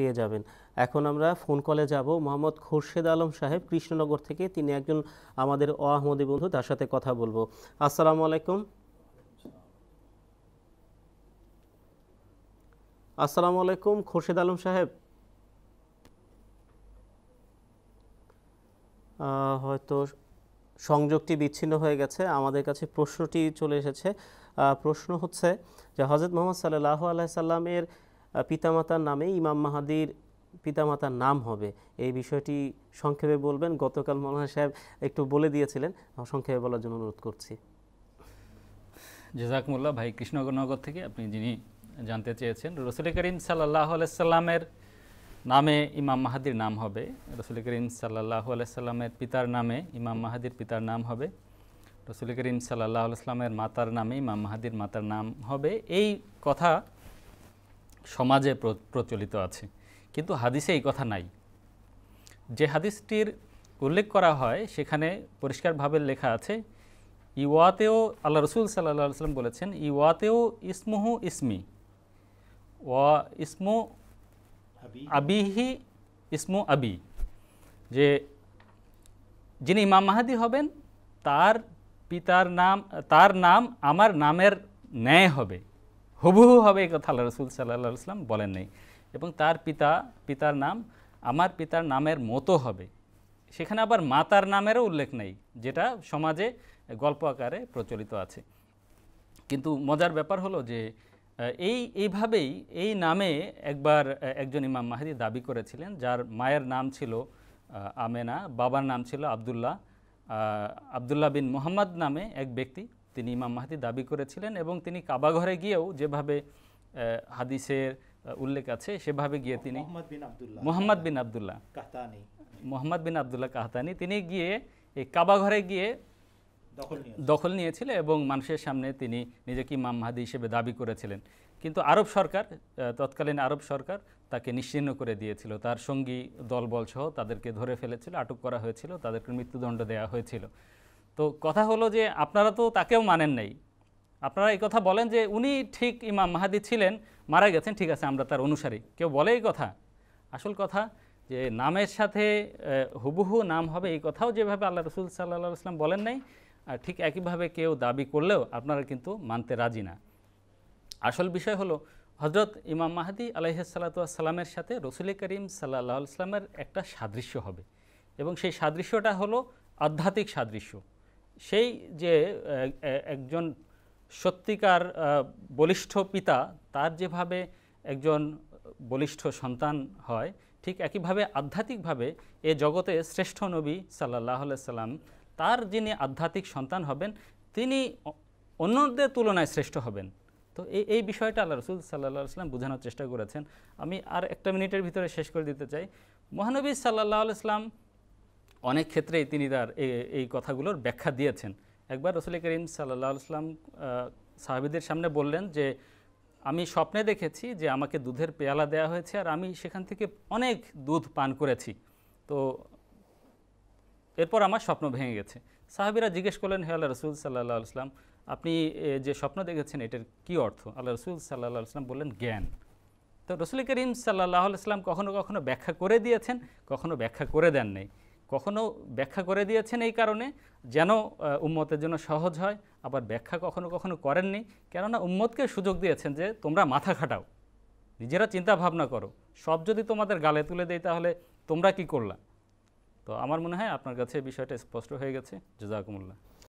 পেয়ে যাবেন এখন আমরা ফোন কলে যাব মোহাম্মদ খোরশেদ আলম সাহেব কৃষ্ণনগর থেকে তিনি একজন আমাদের অ বন্ধু তার সাথে কথা বলবো আসসালামু আলাইকুম আসসালামু আলাইকুম খোরশেদ আলম সাহেব হয়তো সংযোগটি বিচ্ছিন্ন হয়ে গেছে আমাদের কাছে প্রশ্নটি চলে এসেছে প্রশ্ন হচ্ছে যে হজরত মোহাম্মদ সাল্লাহ আলাইসাল্লামের পিতামাতার নামে ইমাম মাহাদির পিতামাতার নাম হবে এই বিষয়টি সংক্ষেপে বলবেন গতকাল মৌলানা সাহেব একটু বলে দিয়েছিলেন সংক্ষেপে বলার জন্য অনুরোধ করছি জেজাকমুল্লাহ ভাই কৃষ্ণনগর থেকে আপনি যিনি জানতে চেয়েছেন রসুল করিম সাল্লাহ আলাইসাল্লামের নামে ইমাম মাহাদির নাম হবে রসুল করিম সাল্লাহ আলাইসাল্লামের পিতার নামে ইমাম মাহাদির পিতার নাম হবে রসুল করিম সাল্লাহ আলাইস্লামের মাতার নামে ইমাম মাহাদির মাতার নাম হবে এই কথা সমাজে প্রচলিত আছে কিন্তু হাদিসে এই কথা নাই যে হাদিসটির উল্লেখ করা হয় সেখানে পরিষ্কারভাবে লেখা আছে ইওয়াতেও আল্লাহ রসুল সাল্লাহ সাল্লাম বলেছেন ইওয়াতেও ইসমুহু ইসমি ওয়া ইসমু আবিহি ইসমু আবি যে যিনি ইমাম মাহাদি হবেন তার পিতার নাম তার নাম আমার নামের ন্যায় হবে হুবহু হবে এই কথা আল্লাহ রসুল সাল্লাহ ইসলাম বলেন নাই এবং তার পিতা পিতার নাম আমার পিতার নামের মতো হবে সেখানে আবার মাতার নামেরও উল্লেখ নেই যেটা সমাজে গল্প আকারে প্রচলিত আছে কিন্তু মজার ব্যাপার হলো যে এই এইভাবেই এই নামে একবার একজন ইমাম মাহাদি দাবি করেছিলেন যার মায়ের নাম ছিল আমেনা বাবার নাম ছিল আবদুল্লাহ আবদুল্লাহ বিন মোহাম্মদ নামে এক ব্যক্তি তিনি ইমাম মাহাদি দাবি করেছিলেন এবং তিনি কাবাঘরে গিয়েও যেভাবে হাদিসের উল্লেখ আছে সেভাবে গিয়ে তিনি Mohammad bin Abdullah Mohammad bin Abdullah Qahtani তিনি গিয়ে এই কাবাঘরে গিয়ে দখল নিয়েছিল এবং মানুষের সামনে তিনি নিজেকে ইমাম মাহাদি হিসেবে দাবি করেছিলেন কিন্তু আরব সরকার তৎকালীন আরব সরকার তাকে নিশ্চিহ্ন করে দিয়েছিল তার সঙ্গী দলবল সহ তাদেরকে ধরে ফেলেছিল আটক করা হয়েছিল তাদেরকে মৃত্যুদণ্ড দেওয়া হয়েছিল তো কথা হলো যে আপনারা তো তাকেও মানেন নাই আপনারা এই কথা বলেন যে উনি ঠিক ইমাম মাহাদি ছিলেন মারা গেছেন ঠিক আছে আমরা তার অনুসারী কেউ বলে এই কথা আসল কথা যে নামের সাথে হুবহু নাম হবে এই কথাও যেভাবে আল্লাহ রসুল সাল্লাহ আসলাম বলেন নাই আর ঠিক একইভাবে কেউ দাবি করলেও আপনারা কিন্তু মানতে রাজি না আসল বিষয় হলো হজরত ইমাম মাহাদি আলাইসাল্লাতামের সাথে রসুল করিম সাল্লাহ ইসলামের একটা সাদৃশ্য হবে এবং সেই সাদৃশ্যটা হলো আধ্যাত্মিক সাদৃশ্য সেই যে একজন সত্যিকার বলিষ্ঠ পিতা তার যেভাবে একজন বলিষ্ঠ সন্তান হয় ঠিক একইভাবে আধ্যাত্মিকভাবে এ জগতে শ্রেষ্ঠ নবী সাল্লাহ সাল্লাম তার যিনি আধ্যাত্মিক সন্তান হবেন তিনি অন্যদের তুলনায় শ্রেষ্ঠ হবেন তো এই এই বিষয়টা আল্লাহ রসুল সাল্লাহ সাল্লাম বোঝানোর চেষ্টা করেছেন আমি আর একটা মিনিটের ভিতরে শেষ করে দিতে চাই মহানবী সাল্লাহ সাল্লাম অনেক ক্ষেত্রেই তিনি তার এই কথাগুলোর ব্যাখ্যা দিয়েছেন একবার রসুল করিম সাল্লা ইসলাম সাহাবিদের সামনে বললেন যে আমি স্বপ্নে দেখেছি যে আমাকে দুধের পেয়ালা দেয়া হয়েছে আর আমি সেখান থেকে অনেক দুধ পান করেছি তো এরপর আমার স্বপ্ন ভেঙে গেছে সাহাবিরা জিজ্ঞেস করলেন হে আল্লাহ রসুল সাল্লাহ আসলাম আপনি যে স্বপ্ন দেখেছেন এটার কি অর্থ আল্লাহ রসুল সাল্লাহ আসলাম বললেন জ্ঞান তো রসুল করিম সাল্লাহ আসলাম কখনো কখনো ব্যাখ্যা করে দিয়েছেন কখনো ব্যাখ্যা করে দেন নাই কখনো ব্যাখ্যা করে দিয়েছেন এই কারণে যেন উম্মতের জন্য সহজ হয় আবার ব্যাখ্যা কখনো কখনো করেননি কেননা উম্মতকে সুযোগ দিয়েছেন যে তোমরা মাথা খাটাও নিজেরা চিন্তা ভাবনা করো সব যদি তোমাদের গালে তুলে দেয় তাহলে তোমরা কি করলা তো আমার মনে হয় আপনার কাছে বিষয়টা স্পষ্ট হয়ে গেছে জজাকুমুল্লাহ